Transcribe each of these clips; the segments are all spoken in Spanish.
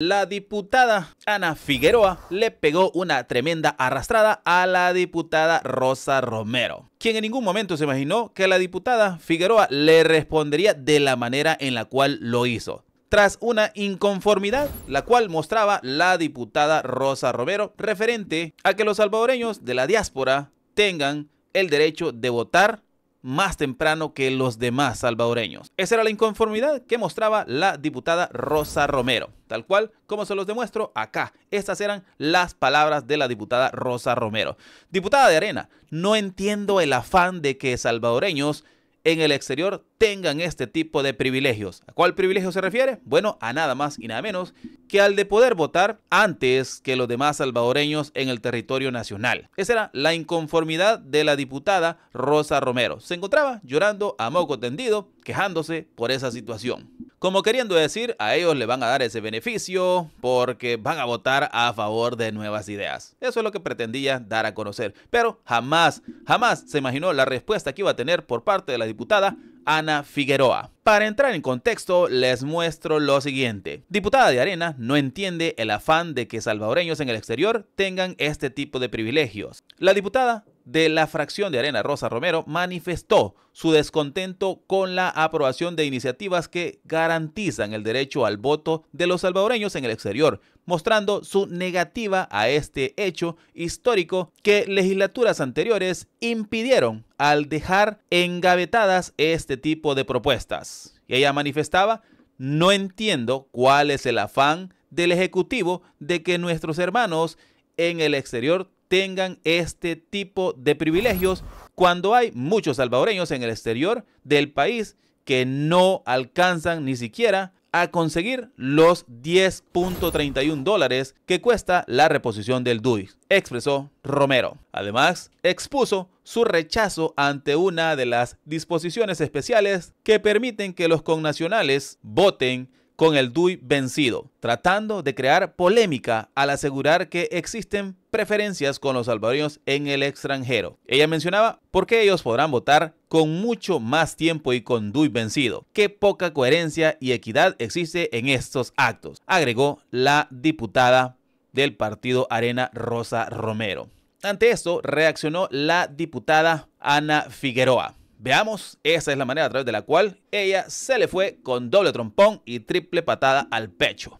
La diputada Ana Figueroa le pegó una tremenda arrastrada a la diputada Rosa Romero, quien en ningún momento se imaginó que la diputada Figueroa le respondería de la manera en la cual lo hizo. Tras una inconformidad, la cual mostraba la diputada Rosa Romero referente a que los salvadoreños de la diáspora tengan el derecho de votar más temprano que los demás salvadoreños. Esa era la inconformidad que mostraba la diputada Rosa Romero, tal cual como se los demuestro acá. Estas eran las palabras de la diputada Rosa Romero. Diputada de Arena, no entiendo el afán de que salvadoreños en el exterior tengan este tipo de privilegios. ¿A cuál privilegio se refiere? Bueno, a nada más y nada menos que al de poder votar antes que los demás salvadoreños en el territorio nacional. Esa era la inconformidad de la diputada Rosa Romero. Se encontraba llorando a moco tendido, quejándose por esa situación. Como queriendo decir, a ellos le van a dar ese beneficio porque van a votar a favor de nuevas ideas. Eso es lo que pretendía dar a conocer. Pero jamás, jamás se imaginó la respuesta que iba a tener por parte de la diputada Ana Figueroa. Para entrar en contexto, les muestro lo siguiente. Diputada de Arena no entiende el afán de que salvadoreños en el exterior tengan este tipo de privilegios. La diputada de la fracción de Arena Rosa Romero manifestó su descontento con la aprobación de iniciativas que garantizan el derecho al voto de los salvadoreños en el exterior, mostrando su negativa a este hecho histórico que legislaturas anteriores impidieron al dejar engavetadas este tipo de propuestas. Y ella manifestaba, no entiendo cuál es el afán del Ejecutivo de que nuestros hermanos en el exterior tengan este tipo de privilegios cuando hay muchos salvadoreños en el exterior del país que no alcanzan ni siquiera a conseguir los 10.31 dólares que cuesta la reposición del DUI, expresó Romero. Además, expuso su rechazo ante una de las disposiciones especiales que permiten que los connacionales voten con el DUI vencido, tratando de crear polémica al asegurar que existen preferencias con los salvadoreños en el extranjero. Ella mencionaba por qué ellos podrán votar con mucho más tiempo y con DUI vencido. Qué poca coherencia y equidad existe en estos actos, agregó la diputada del partido Arena Rosa Romero. Ante esto reaccionó la diputada Ana Figueroa. Veamos, esa es la manera a través de la cual ella se le fue con doble trompón y triple patada al pecho.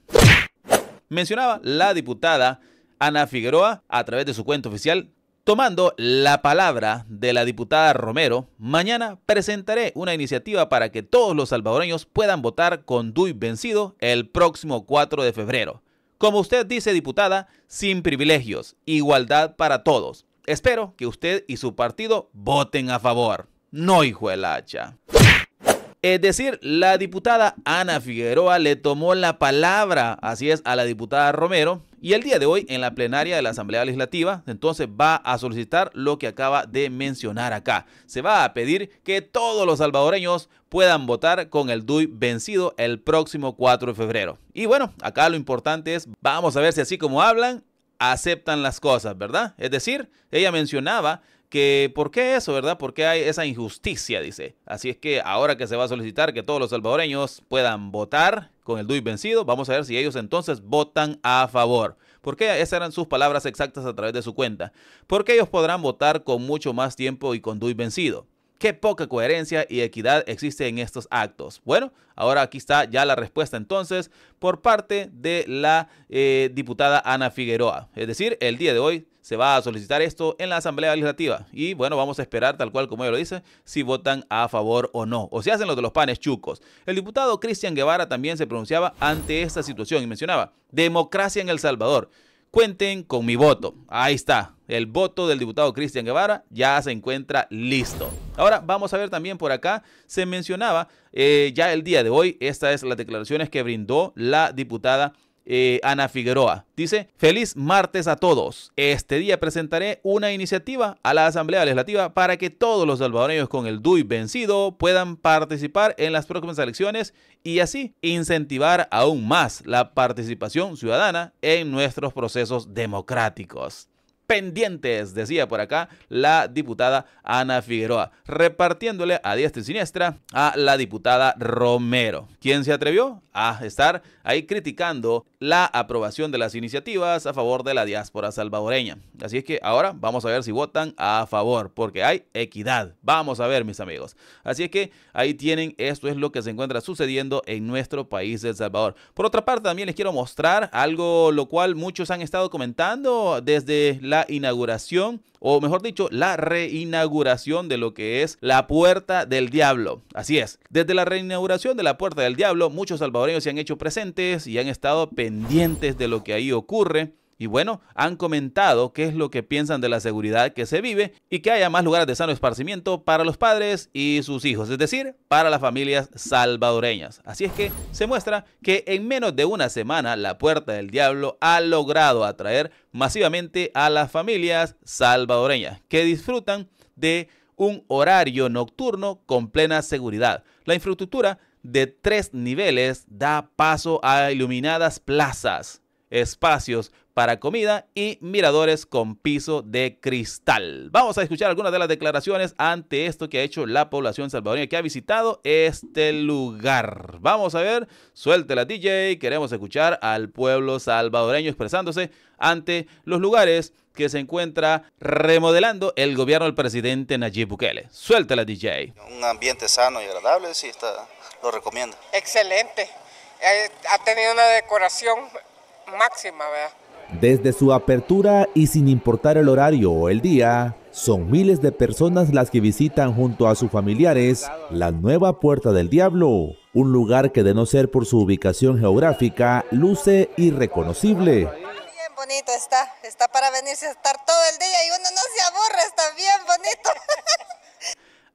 Mencionaba la diputada Ana Figueroa a través de su cuenta oficial Tomando la palabra de la diputada Romero, mañana presentaré una iniciativa para que todos los salvadoreños puedan votar con DUI vencido el próximo 4 de febrero. Como usted dice, diputada, sin privilegios, igualdad para todos. Espero que usted y su partido voten a favor. No, hijo el hacha. Es decir, la diputada Ana Figueroa le tomó la palabra, así es, a la diputada Romero, y el día de hoy en la plenaria de la Asamblea Legislativa, entonces va a solicitar lo que acaba de mencionar acá. Se va a pedir que todos los salvadoreños puedan votar con el DUI vencido el próximo 4 de febrero. Y bueno, acá lo importante es, vamos a ver si así como hablan, aceptan las cosas, ¿verdad? Es decir, ella mencionaba que por qué eso, ¿verdad? ¿Por qué hay esa injusticia? Dice. Así es que ahora que se va a solicitar que todos los salvadoreños puedan votar con el DUI vencido, vamos a ver si ellos entonces votan a favor. Porque esas eran sus palabras exactas a través de su cuenta. Porque ellos podrán votar con mucho más tiempo y con DUI vencido. Qué poca coherencia y equidad existe en estos actos. Bueno, ahora aquí está ya la respuesta entonces por parte de la eh, diputada Ana Figueroa. Es decir, el día de hoy se va a solicitar esto en la Asamblea Legislativa. Y bueno, vamos a esperar, tal cual como ella lo dice, si votan a favor o no. O si hacen los de los panes chucos. El diputado Cristian Guevara también se pronunciaba ante esta situación y mencionaba, democracia en El Salvador. Cuenten con mi voto. Ahí está. El voto del diputado Cristian Guevara ya se encuentra listo. Ahora vamos a ver también por acá, se mencionaba eh, ya el día de hoy, estas es las declaraciones que brindó la diputada eh, Ana Figueroa. Dice, feliz martes a todos. Este día presentaré una iniciativa a la Asamblea Legislativa para que todos los salvadoreños con el DUI vencido puedan participar en las próximas elecciones y así incentivar aún más la participación ciudadana en nuestros procesos democráticos pendientes, decía por acá la diputada Ana Figueroa, repartiéndole a diestra y siniestra a la diputada Romero. quien se atrevió a estar ahí criticando la aprobación de las iniciativas a favor de la diáspora salvadoreña? Así es que ahora vamos a ver si votan a favor, porque hay equidad. Vamos a ver, mis amigos. Así es que ahí tienen, esto es lo que se encuentra sucediendo en nuestro país, El Salvador. Por otra parte, también les quiero mostrar algo lo cual muchos han estado comentando desde la la inauguración, o mejor dicho, la reinauguración de lo que es la Puerta del Diablo. Así es, desde la reinauguración de la Puerta del Diablo, muchos salvadoreños se han hecho presentes y han estado pendientes de lo que ahí ocurre. Y bueno, han comentado qué es lo que piensan de la seguridad que se vive y que haya más lugares de sano esparcimiento para los padres y sus hijos, es decir, para las familias salvadoreñas. Así es que se muestra que en menos de una semana la Puerta del Diablo ha logrado atraer masivamente a las familias salvadoreñas que disfrutan de un horario nocturno con plena seguridad. La infraestructura de tres niveles da paso a iluminadas plazas, espacios para comida y miradores con piso de cristal. Vamos a escuchar algunas de las declaraciones ante esto que ha hecho la población salvadoreña que ha visitado este lugar. Vamos a ver, suelte la DJ, queremos escuchar al pueblo salvadoreño expresándose ante los lugares que se encuentra remodelando el gobierno del presidente Nayib Bukele. Suelte la DJ. Un ambiente sano y agradable, sí, está, lo recomiendo. Excelente. Eh, ha tenido una decoración máxima, ¿verdad? Desde su apertura y sin importar el horario o el día, son miles de personas las que visitan junto a sus familiares la nueva Puerta del Diablo, un lugar que de no ser por su ubicación geográfica luce irreconocible. Bien bonito está, está para venirse a estar todo el día y uno no se aburre, está bien bonito.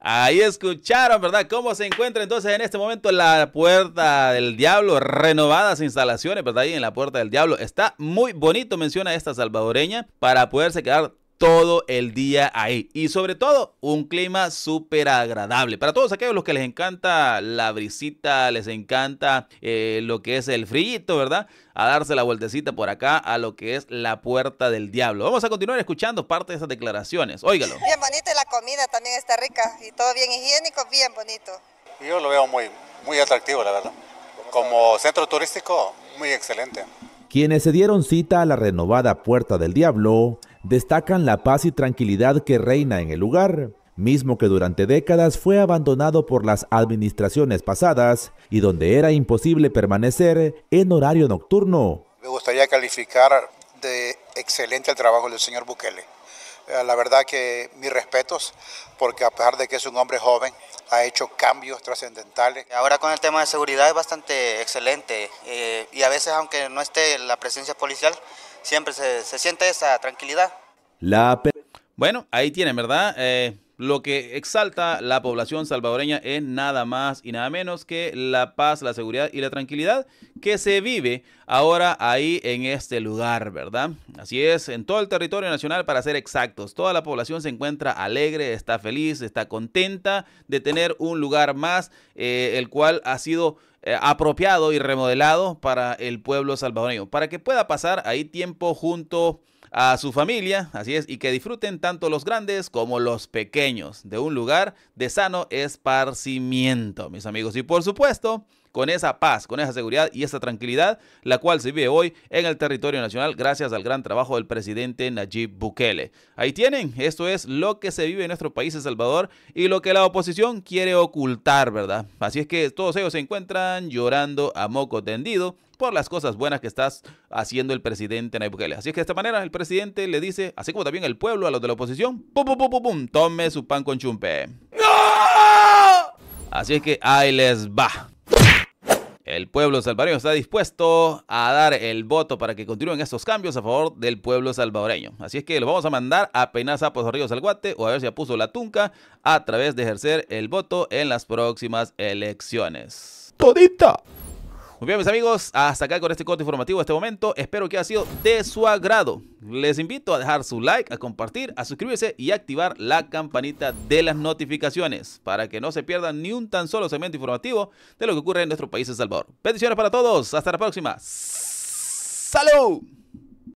Ahí escucharon, ¿verdad? ¿Cómo se encuentra entonces en este momento la Puerta del Diablo? Renovadas instalaciones, ¿verdad? Ahí en la Puerta del Diablo. Está muy bonito, menciona esta salvadoreña, para poderse quedar todo el día ahí. Y sobre todo, un clima súper agradable. Para todos aquellos los que les encanta la brisita, les encanta eh, lo que es el frillito, ¿verdad? A darse la vueltecita por acá a lo que es la puerta del diablo. Vamos a continuar escuchando parte de esas declaraciones. Óigalo. Bien bonita la comida también está rica. Y todo bien higiénico, bien bonito. Yo lo veo muy, muy atractivo, la verdad. Como centro turístico, muy excelente. Quienes se dieron cita a la renovada Puerta del Diablo destacan la paz y tranquilidad que reina en el lugar, mismo que durante décadas fue abandonado por las administraciones pasadas y donde era imposible permanecer en horario nocturno. Me gustaría calificar de excelente el trabajo del señor Bukele. Eh, la verdad que mis respetos, porque a pesar de que es un hombre joven, ha hecho cambios trascendentales. Ahora con el tema de seguridad es bastante excelente eh, y a veces aunque no esté la presencia policial, siempre se, siente esa tranquilidad. bueno, ahí tienen, ¿verdad? Eh, lo que exalta la población salvadoreña es nada más y nada menos que la paz, la seguridad y la tranquilidad que se vive ahora ahí en este lugar, ¿verdad? Así es, en todo el territorio nacional, para ser exactos, toda la población se encuentra alegre, está feliz, está contenta de tener un lugar más, eh, el cual ha sido eh, apropiado y remodelado para el pueblo salvadoreño, para que pueda pasar ahí tiempo junto a su familia, así es, y que disfruten tanto los grandes como los pequeños de un lugar de sano esparcimiento, mis amigos. Y por supuesto, con esa paz, con esa seguridad y esa tranquilidad, la cual se vive hoy en el territorio nacional gracias al gran trabajo del presidente Nayib Bukele. Ahí tienen, esto es lo que se vive en nuestro país, El Salvador, y lo que la oposición quiere ocultar, ¿verdad? Así es que todos ellos se encuentran llorando a moco tendido por las cosas buenas que está haciendo el presidente Nayib Bukele. Así es que de esta manera el presidente le dice, así como también el pueblo a los de la oposición, pum, pum, pum, pum, pum, tome su pan con chumpe. Así es que ahí les va. El pueblo salvadoreño está dispuesto a dar el voto para que continúen estos cambios a favor del pueblo salvadoreño. Así es que lo vamos a mandar a Penaza, zapos Ríos, al Guate o a ver si apuso la tunca a través de ejercer el voto en las próximas elecciones. Todita bien, mis amigos, hasta acá con este corte informativo de este momento. Espero que haya sido de su agrado. Les invito a dejar su like, a compartir, a suscribirse y activar la campanita de las notificaciones para que no se pierdan ni un tan solo segmento informativo de lo que ocurre en nuestro país, de Salvador. Bendiciones para todos. Hasta la próxima. ¡Salud!